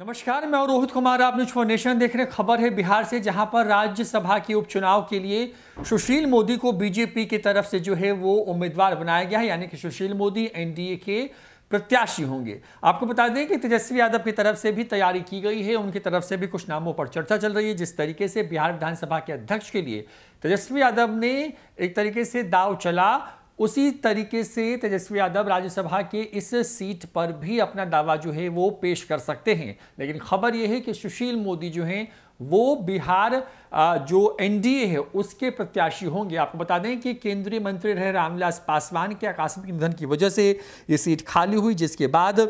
नमस्कार मैं रोहित कुमार आप न्यूज फॉर नेशन देख रहे खबर है बिहार से जहां पर राज्यसभा के उपचुनाव के लिए सुशील मोदी को बीजेपी की तरफ से जो है वो उम्मीदवार बनाया गया है यानी कि सुशील मोदी एनडीए के प्रत्याशी होंगे आपको बता दें कि तेजस्वी यादव की तरफ से भी तैयारी की गई है उनकी तरफ से भी कुछ नामों पर चर्चा चल रही है जिस तरीके से बिहार विधानसभा के अध्यक्ष के लिए तेजस्वी यादव ने एक तरीके से दाव चला उसी तरीके से तेजस्वी यादव राज्यसभा के इस सीट पर भी अपना दावा जो है वो पेश कर सकते हैं लेकिन खबर यह है कि सुशील मोदी जो हैं वो बिहार जो एनडीए है उसके प्रत्याशी होंगे आपको बता दें कि केंद्रीय मंत्री रहे रामविलास पासवान के आकस्मिक निधन की वजह से ये सीट खाली हुई जिसके बाद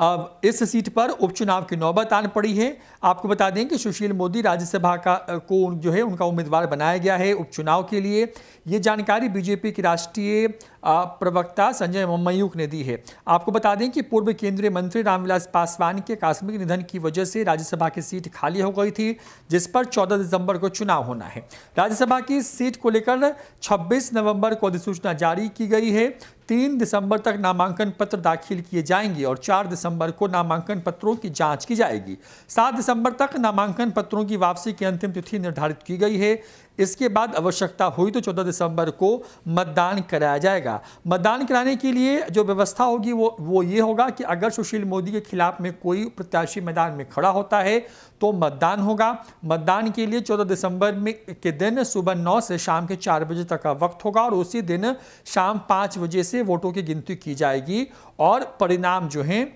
अब इस सीट पर उपचुनाव की नौबत आन पड़ी है आपको बता दें कि सुशील मोदी राज्यसभा का को जो है उनका उम्मीदवार बनाया गया है उपचुनाव के लिए ये जानकारी बीजेपी की राष्ट्रीय प्रवक्ता संजय मयूख ने दी है आपको बता दें कि पूर्व केंद्रीय मंत्री रामविलास पासवान के आकस्मिक निधन की वजह से राज्यसभा की सीट खाली हो गई थी जिस पर 14 दिसंबर को चुनाव होना है राज्यसभा की सीट को लेकर 26 नवंबर को अधिसूचना जारी की गई है तीन दिसंबर तक नामांकन पत्र दाखिल किए जाएंगे और चार दिसंबर को नामांकन पत्रों की जांच की जाएगी सात दिसंबर तक नामांकन पत्रों की वापसी की अंतिम तिथि निर्धारित की गई है इसके बाद आवश्यकता हुई तो 14 दिसंबर को मतदान कराया जाएगा मतदान कराने के लिए जो व्यवस्था होगी वो वो ये होगा कि अगर सुशील मोदी के खिलाफ में कोई प्रत्याशी मैदान में खड़ा होता है तो मतदान होगा मतदान के लिए 14 दिसंबर में के दिन सुबह 9 से शाम के 4 बजे तक का वक्त होगा और उसी दिन शाम 5 बजे से वोटों की गिनती की जाएगी और परिणाम जो हैं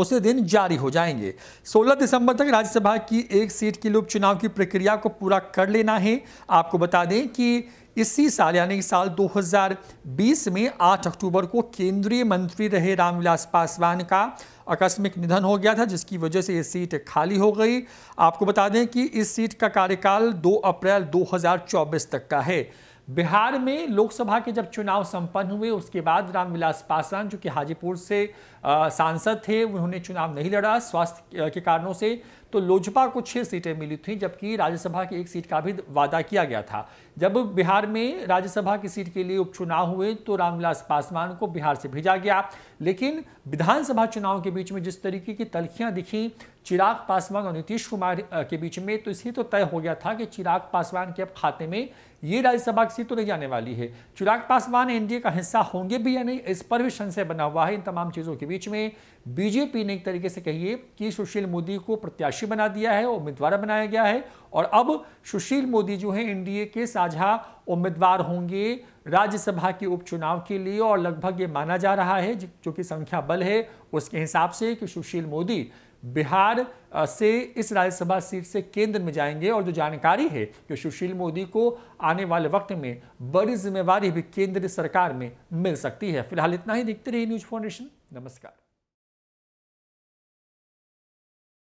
उसी दिन जारी हो जाएंगे 16 दिसंबर तक राज्यसभा की एक सीट के लिए उपचुनाव की प्रक्रिया को पूरा कर लेना है आपको बता दें कि इसी साल यानी साल 2020 में 8 अक्टूबर को केंद्रीय मंत्री रहे रामविलास पासवान का आकस्मिक निधन हो गया था जिसकी वजह से ये सीट खाली हो गई आपको बता दें कि इस सीट का कार्यकाल 2 अप्रैल 2024 तक का है बिहार में लोकसभा के जब चुनाव संपन्न हुए उसके बाद रामविलास पासवान जो कि हाजीपुर से सांसद थे उन्होंने चुनाव नहीं लड़ा स्वास्थ्य के कारणों से तो लोजपा को छः सीटें मिली थीं जबकि राज्यसभा की एक सीट का भी वादा किया गया था जब बिहार में राज्यसभा की सीट के लिए उपचुनाव हुए तो रामविलास पासवान को बिहार से भेजा गया लेकिन विधानसभा चुनाव के बीच में जिस तरीके की तलखियाँ दिखीं चिराग पासवान और नीतीश कुमार के बीच में तो इसलिए तो तय हो गया था कि चिराग पासवान के अब खाते में ये राज्यसभा की सीट तो नहीं जाने वाली है चिराग पासवान एनडीए का हिस्सा होंगे भी या नहीं इस पर भी संशय बना हुआ है इन तमाम चीज़ों के बीच में बीजेपी ने एक तरीके से कहिए कि सुशील मोदी को प्रत्याशी बना दिया है उम्मीदवार बनाया गया है और अब सुशील मोदी जो है एनडीए के साझा उम्मीदवार होंगे राज्यसभा के उपचुनाव के लिए और लगभग ये माना जा रहा है जो कि संख्या बल है उसके हिसाब से कि सुशील मोदी बिहार से इस राज्यसभा सीट से केंद्र में जाएंगे और जो जानकारी है कि सुशील मोदी को आने वाले वक्त में बड़ी जिम्मेवारी भी केंद्र सरकार में मिल सकती है फिलहाल इतना ही देखते रहिए न्यूज फाउंडेशन नमस्कार